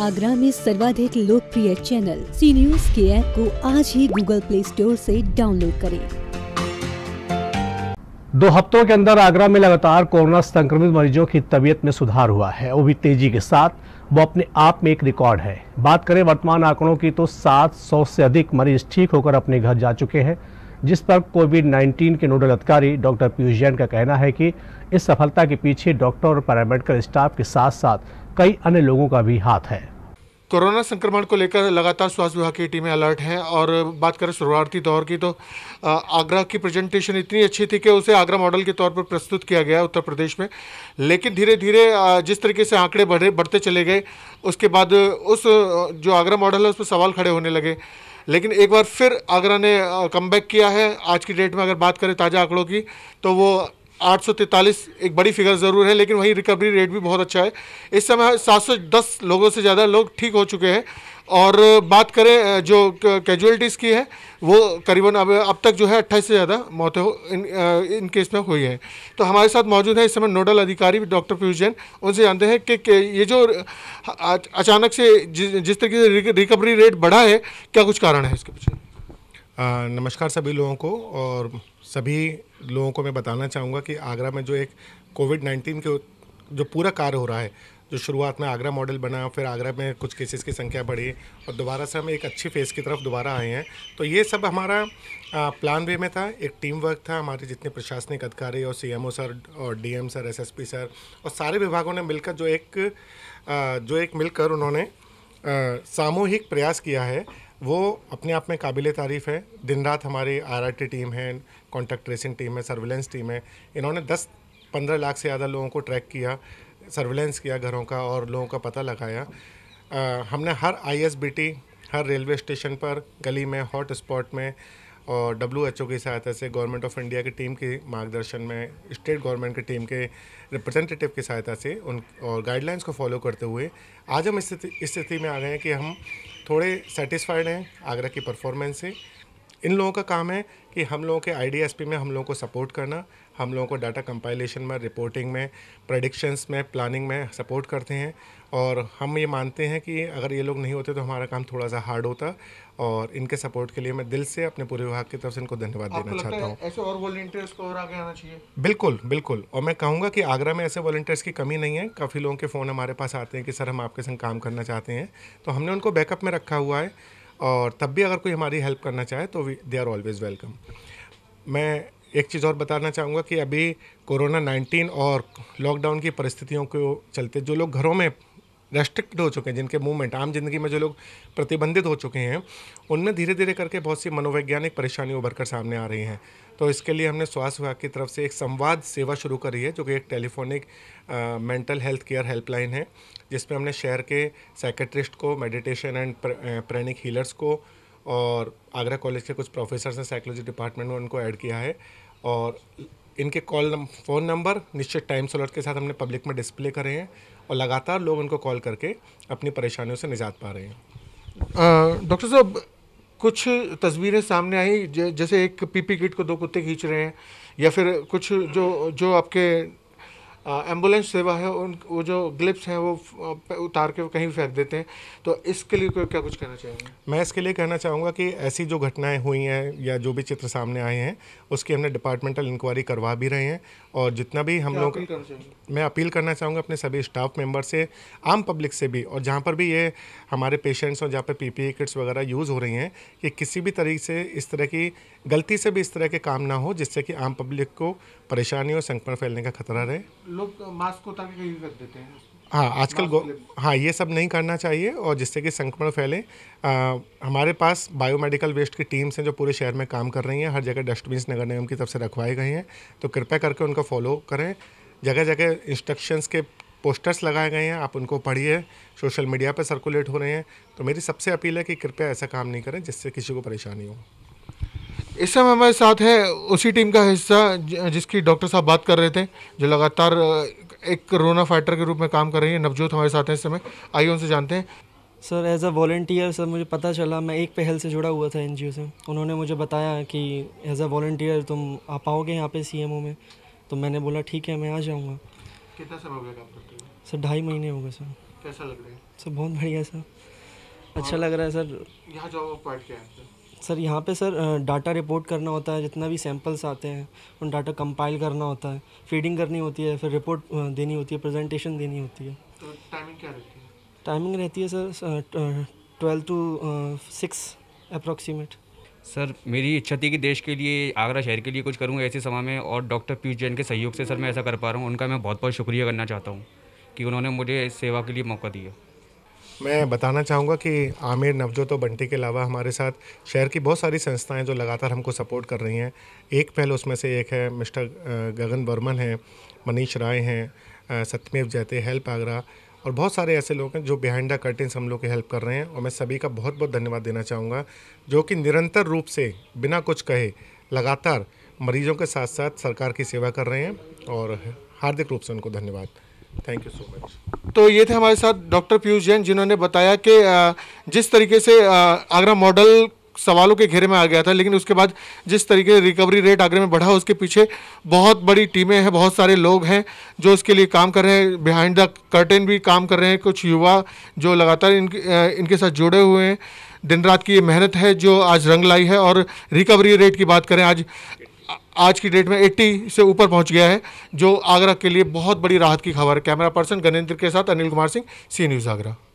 आगरा में सर्वाधिक लोकप्रिय चैनल सी न्यूज के ऐप को आज ही गूगल प्ले स्टोर से डाउनलोड करें दो हफ्तों के अंदर आगरा में लगातार कोरोना संक्रमित मरीजों की तबीयत में सुधार हुआ है वो भी तेजी के साथ वो अपने आप में एक रिकॉर्ड है बात करें वर्तमान आंकड़ों की तो 700 से अधिक मरीज ठीक होकर अपने घर जा चुके हैं जिस पर कोविड 19 के नोडल अधिकारी डॉक्टर पीयूष जैन का कहना है कि इस सफलता के पीछे डॉक्टर और पैरामेडिकल स्टाफ के साथ साथ कई अन्य लोगों का भी हाथ है कोरोना संक्रमण को लेकर लगातार स्वास्थ्य विभाग की टीमें अलर्ट हैं और बात करें शुरुआती दौर की तो आगरा की प्रेजेंटेशन इतनी अच्छी थी कि उसे आगरा मॉडल के तौर पर प्रस्तुत किया गया उत्तर प्रदेश में लेकिन धीरे धीरे जिस तरीके से आंकड़े बढ़े बढ़ते चले गए उसके बाद उस जो आगरा मॉडल है उस पर सवाल खड़े होने लगे लेकिन एक बार फिर आगरा ने कम किया है आज की डेट में अगर बात करें ताज़ा आंकड़ों की तो वो 843 एक बड़ी फिगर ज़रूर है लेकिन वहीं रिकवरी रेट भी बहुत अच्छा है इस समय 710 लोगों से ज़्यादा लोग ठीक हो चुके हैं और बात करें जो कैजुअलिटीज़ की है वो करीबन अब अब तक जो है अट्ठाईस से ज़्यादा मौतें हो इन इन केस में हुई है तो हमारे साथ मौजूद है इस समय नोडल अधिकारी डॉक्टर पीयूष जैन उनसे जानते हैं कि, कि ये जो अचानक से जि, जिस तरीके से रिकवरी रेट बढ़ा है क्या कुछ कारण है इसके पीछे नमस्कार सभी लोगों को और सभी लोगों को मैं बताना चाहूँगा कि आगरा में जो एक कोविड नाइन्टीन के जो पूरा कार्य हो रहा है जो शुरुआत में आगरा मॉडल बना फिर आगरा में कुछ केसेस की संख्या बढ़ी और दोबारा से हम एक अच्छी फेज़ की तरफ दोबारा आए हैं तो ये सब हमारा प्लान वे में था एक टीम वर्क था हमारे जितने प्रशासनिक अधिकारी और सीएमओ सर और डीएम सर एसएसपी सर और सारे विभागों ने मिलकर जो एक जो एक मिलकर उन्होंने सामूहिक प्रयास किया है वो अपने आप में काबिल तारीफ़ है दिन रात हमारी आर टीम है कॉन्टैक्ट ट्रेसिंग टीम है सर्विलेंस टीम है इन्होंने दस पंद्रह लाख से ज़्यादा लोगों को ट्रैक किया सर्विलेंस किया घरों का और लोगों का पता लगाया आ, हमने हर आई हर रेलवे स्टेशन पर गली में हॉट स्पॉट में और डब्ल्यू एच ओ की सहायता से गवर्नमेंट ऑफ इंडिया की टीम के मार्गदर्शन में स्टेट गवर्नमेंट की टीम के रिप्रेजेंटेटिव की सहायता से उन और गाइडलाइंस को फॉलो करते हुए आज हम स्थिति स्थिति में आ गए हैं कि हम थोड़े सेटिस्फाइड हैं आगरा की परफॉर्मेंस से इन लोगों का काम है कि हम लोगों के आई में हम लोगों को सपोर्ट करना हम लोगों को डाटा कंपाइलेशन में रिपोर्टिंग में प्रडिक्शंस में प्लानिंग में सपोर्ट करते हैं और हम ये मानते हैं कि अगर ये लोग नहीं होते तो हमारा काम थोड़ा सा हार्ड होता और इनके सपोर्ट के लिए मैं दिल से अपने पूरे विभाग की तरफ से इनको धन्यवाद देना चाहता हूँ ऐसे और वॉल्टियर्स को और आगे आना चाहिए बिल्कुल बिल्कुल और मैं कहूँगा कि आगरा में ऐसे वॉल्टियर्स की कमी नहीं है काफ़ी लोगों के फ़ोन हमारे पास आते हैं कि सर हम आपके संग काम करना चाहते हैं तो हमने उनको बैकअप में रखा हुआ है और तब भी अगर कोई हमारी हेल्प करना चाहे तो दे आर ऑलवेज़ वेलकम मैं एक चीज़ और बताना चाहूँगा कि अभी कोरोना नाइन्टीन और लॉकडाउन की परिस्थितियों को चलते जो लोग घरों में रेस्ट्रिक्ट हो चुके हैं जिनके मूवमेंट आम जिंदगी में जो लोग प्रतिबंधित हो चुके हैं उनमें धीरे धीरे करके बहुत सी मनोवैज्ञानिक परेशानियाँ उभर कर सामने आ रही हैं तो इसके लिए हमने स्वास्थ्य विभाग की तरफ से एक संवाद सेवा शुरू करी है जो कि एक telephonic mental health care helpline है जिसमें हमने शहर के साइकेट्रिस्ट को मेडिटेशन एंड प्रेनिक हीलर्स को और आगरा कॉलेज के कुछ प्रोफेसर हैं साइकोलॉजी डिपार्टमेंट में उनको ऐड किया है और इनके कॉल नम, फ़ोन नंबर निश्चित टाइम स्लॉट के साथ हमने पब्लिक में डिस्प्ले करे हैं और लगातार लोग उनको कॉल करके अपनी परेशानियों से निजात पा रहे हैं डॉक्टर साहब कुछ तस्वीरें सामने आई जैसे एक पीपी किट को दो कुत्ते खींच रहे हैं या फिर कुछ जो जो आपके एम्बुलेंस सेवा है उन वो जो ग्लिप्स हैं वो उतार के कहीं फेंक देते हैं तो इसके लिए कोई क्या कुछ कहना चाहेंगे मैं इसके लिए कहना चाहूँगा कि ऐसी जो घटनाएं हुई हैं या जो भी चित्र सामने आए हैं उसकी हमने डिपार्टमेंटल इंक्वायरी करवा भी रहे हैं और जितना भी हम लोग मैं अपील करना चाहूँगा अपने सभी स्टाफ मेम्बर से आम पब्लिक से भी और जहाँ पर भी ये हमारे पेशेंट्स और जहाँ पर पी किट्स वगैरह यूज़ हो रही हैं कि किसी भी तरीके से इस तरह की गलती से भी इस तरह के काम ना हो जिससे कि आम पब्लिक को परेशानी और संक्रमण फैलने का खतरा रहे लोग मास्क को उतार कहीं कर देते हैं हाँ आजकल हाँ ये सब नहीं करना चाहिए और जिससे कि संक्रमण फैले आ, हमारे पास बायोमेडिकल वेस्ट की टीम्स हैं जो पूरे शहर में काम कर रही हैं हर जगह डस्टबिन नगर निगम की तरफ से रखवाए गए हैं तो कृपया करके उनका फॉलो करें जगह जगह इंस्ट्रक्शंस के पोस्टर्स लगाए गए हैं आप उनको पढ़िए सोशल मीडिया पर सर्कुलेट हो रहे हैं तो मेरी सबसे अपील है कि कृपया ऐसा काम नहीं करें जिससे किसी को परेशानी हो इस समय हमारे साथ है उसी टीम का हिस्सा जिसकी डॉक्टर साहब बात कर रहे थे जो लगातार एक कोरोना फाइटर के रूप में काम कर रही है नवजोत हमारे साथ हैं इस समय आइए उनसे जानते हैं sir as a volunteer sir मुझे पता चला मैं एक पहल से जुड़ा हुआ था एन से उन्होंने मुझे बताया कि एज अ वॉल्टियर तुम आ पाओगे यहाँ पे सी में तो मैंने बोला ठीक है मैं आ जाऊँगा कितना समय हो गया काम करते हुए सर ढाई महीने हो गए सर कैसा लग रहा है सर बहुत बढ़िया सर अच्छा लग रहा है सर यहाँ जॉब क्या है सर यहाँ पे सर डाटा रिपोर्ट करना होता है जितना भी सैम्पल्स आते हैं उन डाटा कंपाइल करना होता है फीडिंग करनी होती है फिर रिपोर्ट देनी होती है प्रेजेंटेशन देनी होती है तो टाइमिंग क्या रहती है टाइमिंग रहती है sir twelve to six approximate sir मेरी इच्छा थी कि देश के लिए आगरा शहर के लिए कुछ करूँ ऐसे समय में और डॉक्टर पीयूष जैन के सहयोग से सर मैं ऐसा कर पा रहा हूँ उनका मैं बहुत बहुत शुक्रिया करना चाहता हूँ कि उन्होंने मुझे इस सेवा के लिए मौका दिया मैं बताना चाहूँगा कि आमिर नवजोत और बंटी के अलावा हमारे साथ शहर की बहुत सारी संस्थाएं जो लगातार हमको सपोर्ट कर रही हैं एक पहल उसमें से एक है मिस्टर गगन बर्मन हैं मनीष राय हैं सत्यमेव जैते हेल्प आगरा और बहुत सारे ऐसे लोग हैं जो बिहाइंड द कर्टेंस हम लोग की हेल्प कर रहे हैं और मैं सभी का बहुत बहुत धन्यवाद देना चाहूँगा जो कि निरंतर रूप से बिना कुछ कहे लगातार मरीजों के साथ साथ सरकार की सेवा कर रहे हैं और हार्दिक रूप से उनको धन्यवाद थैंक यू सो मच तो ये थे हमारे साथ डॉक्टर पीयूष जैन जिन्होंने बताया कि जिस तरीके से आगरा मॉडल सवालों के घेरे में आ गया था लेकिन उसके बाद जिस तरीके से रिकवरी रेट आगरा में बढ़ा उसके पीछे बहुत बड़ी टीमें हैं बहुत सारे लोग हैं जो इसके लिए काम कर रहे हैं बिहाइंड द कर्टेन भी काम कर रहे हैं कुछ युवा जो लगातार इनके इनके साथ जुड़े हुए हैं दिन रात की ये मेहनत है जो आज रंग लाई है और रिकवरी रेट की बात करें आज आज की डेट में 80 से ऊपर पहुंच गया है जो आगरा के लिए बहुत बड़ी राहत की खबर कैमरा पर्सन गणेंद्र के साथ अनिल कुमार सिंह सी न्यूज़ आगरा